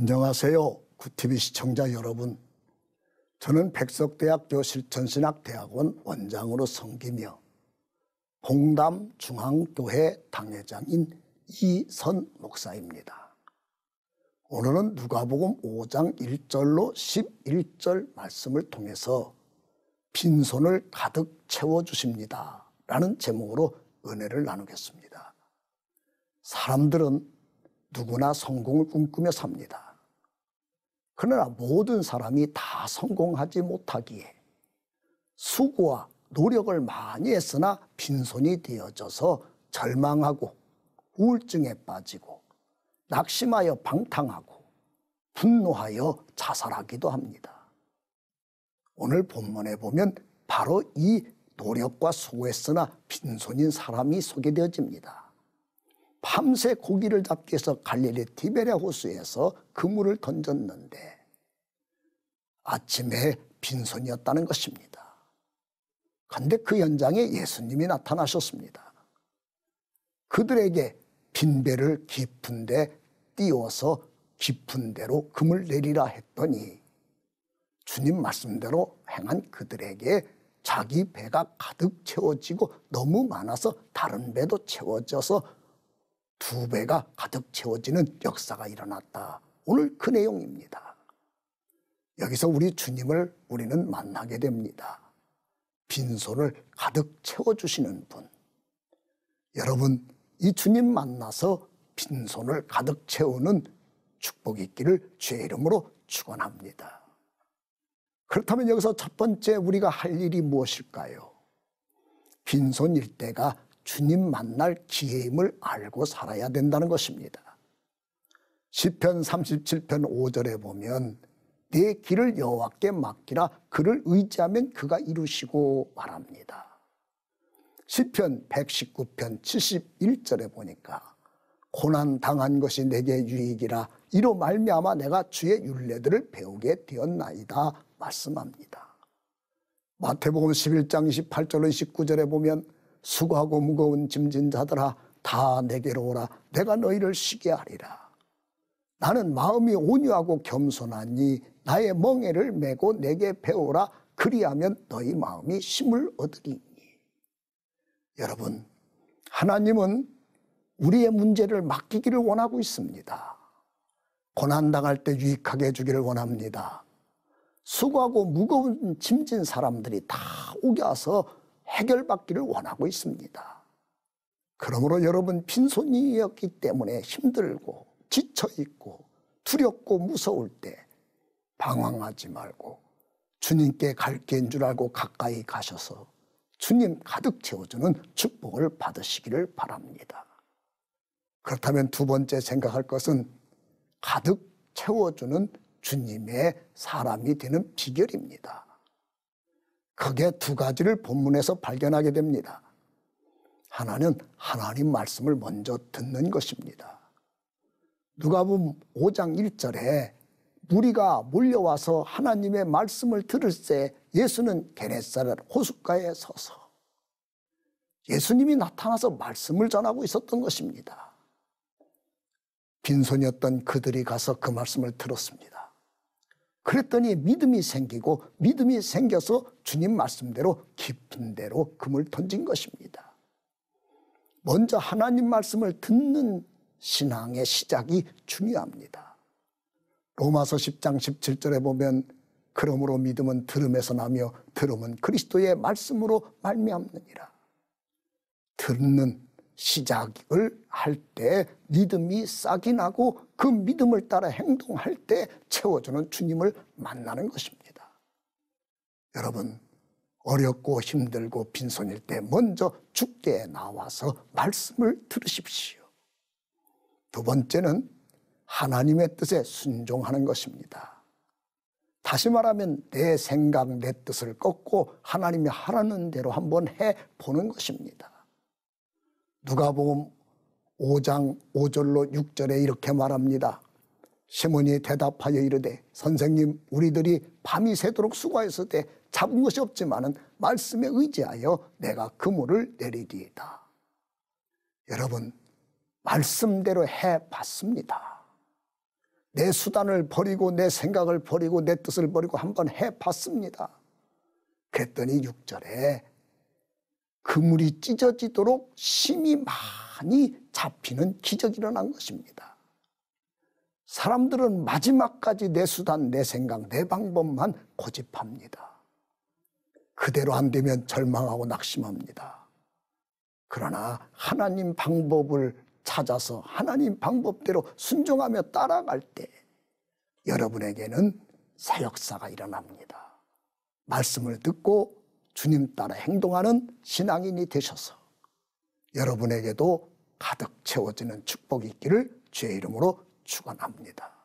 안녕하세요. 구티비 시청자 여러분. 저는 백석대학교 실천신학대학원 원장으로 섬기며 봉담 중앙교회 당회장인 이선 목사입니다. 오늘은 누가복음 5장 1절로 11절 말씀을 통해서 빈손을 가득 채워 주십니다. 라는 제목으로 은혜를 나누겠습니다. 사람들은 누구나 성공을 꿈꾸며 삽니다. 그러나 모든 사람이 다 성공하지 못하기에 수고와 노력을 많이 했으나 빈손이 되어져서 절망하고 우울증에 빠지고 낙심하여 방탕하고 분노하여 자살하기도 합니다. 오늘 본문에 보면 바로 이 노력과 수고했으나 빈손인 사람이 소개되어집니다. 밤새 고기를 잡기 위해서 갈릴리 티베레 호수에서 그물을 던졌는데 아침에 빈손이었다는 것입니다. 그런데 그 현장에 예수님이 나타나셨습니다. 그들에게 빈 배를 깊은데 띄워서 깊은 대로 금을 내리라 했더니 주님 말씀대로 행한 그들에게 자기 배가 가득 채워지고 너무 많아서 다른 배도 채워져서 두 배가 가득 채워지는 역사가 일어났다. 오늘 그 내용입니다. 여기서 우리 주님을 우리는 만나게 됩니다. 빈손을 가득 채워주시는 분. 여러분, 이 주님 만나서 빈손을 가득 채우는 축복 있기를 주의 이름으로 축원합니다. 그렇다면 여기서 첫 번째 우리가 할 일이 무엇일까요? 빈손일 때가 주님 만날 기회임을 알고 살아야 된다는 것입니다. 시편 37편 5절에 보면 내 길을 여호와께 맡기라 그를 의지하면 그가 이루시고 말합니다. 시편 119편 71절에 보니까 고난 당한 것이 내게 유익이라 이로 말미암아 내가 주의 윤례들을 배우게 되었나이다 말씀합니다. 마태복음 11장 28절로 9절에 보면 수고하고 무거운 짐진 자들아 다 내게로 오라 내가 너희를 쉬게 하리라 나는 마음이 온유하고 겸손하니 나의 멍에를 메고 내게 배우라 그리하면 너희 마음이 심을 얻으리니 여러분 하나님은 우리의 문제를 맡기기를 원하고 있습니다 고난당할 때 유익하게 해주기를 원합니다 수고하고 무거운 짐진 사람들이 다 오게 와서 해결받기를 원하고 있습니다. 그러므로 여러분 빈손이었기 때문에 힘들고 지쳐있고 두렵고 무서울 때 방황하지 말고 주님께 갈 길인 줄 알고 가까이 가셔서 주님 가득 채워주는 축복을 받으시기를 바랍니다. 그렇다면 두 번째 생각할 것은 가득 채워주는 주님의 사람이 되는 비결입니다. 크게 두 가지를 본문에서 발견하게 됩니다. 하나는 하나님 말씀을 먼저 듣는 것입니다. 누가음 5장 1절에 무리가 몰려와서 하나님의 말씀을 들을 때 예수는 게네사렛 호숫가에 서서 예수님이 나타나서 말씀을 전하고 있었던 것입니다. 빈손이었던 그들이 가서 그 말씀을 들었습니다. 그랬더니 믿음이 생기고 믿음이 생겨서 주님 말씀대로 깊은 대로 금을 던진 것입니다. 먼저 하나님 말씀을 듣는 신앙의 시작이 중요합니다. 로마서 10장 17절에 보면 그러므로 믿음은 들음에서 나며 들음은 그리스도의 말씀으로 말미암느니라. 듣는 시작을 할 때 믿음이 싹이 나고 그 믿음을 따라 행동할 때 채워주는 주님을 만나는 것입니다. 여러분, 어렵고 힘들고 빈손일 때 먼저 죽게 나와서 말씀을 들으십시오. 두 번째는 하나님의 뜻에 순종하는 것입니다. 다시 말하면 내 생각, 내 뜻을 꺾고 하나님이 하라는 대로 한번 해 보는 것입니다. 누가복음 5장 5절로 6절에 이렇게 말합니다. 시몬이 대답하여 이르되 선생님 우리들이 밤이 새도록 수고했을 때 잡은 것이 없지만은 말씀에 의지하여 내가 그물을 내리리이다. 여러분 말씀대로 해 봤습니다. 내 수단을 버리고 내 생각을 버리고 내 뜻을 버리고 한번 해 봤습니다. 그랬더니 6절에 그물이 찢어지도록 심이 많이 잡히는 기적이 일어난 것입니다. 사람들은 마지막까지 내 수단, 내 생각, 내 방법만 고집합니다. 그대로 안 되면 절망하고 낙심합니다. 그러나 하나님 방법을 찾아서 하나님 방법대로 순종하며 따라갈 때 여러분에게는 새 역사가 일어납니다. 말씀을 듣고 주님 따라 행동하는 신앙인이 되셔서 여러분에게도 가득 채워지는 축복이 있기를 주의 이름으로 축원합니다.